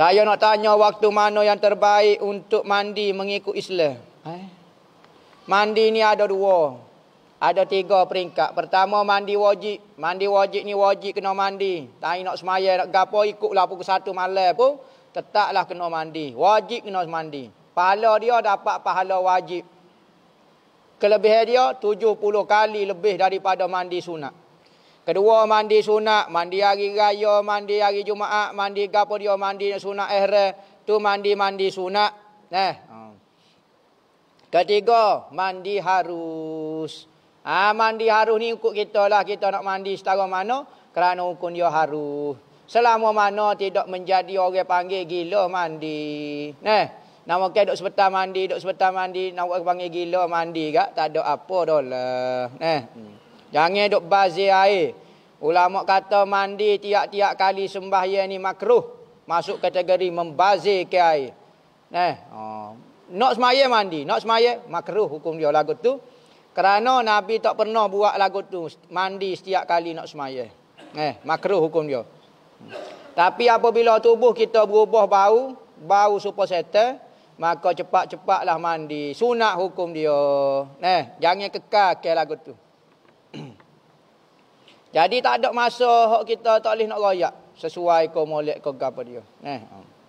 Saya nak tanya waktu mana yang terbaik untuk mandi mengikut Islam. Eh? Mandi ni ada dua. Ada tiga peringkat. Pertama mandi wajib. Mandi wajib ni wajib kena mandi. Tak nak semaya nak gapo ikutlah pukul satu malam pun. Tetaplah kena mandi. Wajib kena mandi. Pahala dia dapat pahala wajib. Kelebihan dia 70 kali lebih daripada mandi sunat. Kedua mandi sunat, mandi hari raya, mandi hari Jumaat, mandi gapo dia mandi sunat ihram, tu mandi-mandi sunat. Nah. Eh. Ha. Ketiga, mandi harus. Ha, mandi harus ni ikut kita lah. Kita nak mandi setara mana? Kerana hukum dia harus. Selama mana tidak menjadi orang panggil gila mandi. Nah. Eh. Nama kaya duduk sebetar mandi, duduk sebetar mandi. Nama panggil gila mandi kak. Tak ada apa dah lah. Nah. Eh. Hmm. Jangan duk bazir air. Ulama kata mandi tiap-tiap kali sembahyang ni makruh. Masuk kategori membazir ke air. Eh, oh. Nak semaya mandi. Nak semaya makruh hukum dia lagu tu. Kerana Nabi tak pernah buat lagu tu. Mandi setiap kali nak semaya. Eh, makruh hukum dia. Tapi apabila tubuh kita berubah bau. Bau super setel. Maka cepat-cepatlah mandi. Sunat hukum dia. Eh, jangan kekal ke lagu tu. Jadi tak ada masa hak kita tak boleh nak royak sesuai ko molek ko gapo dia. Eh. Ha.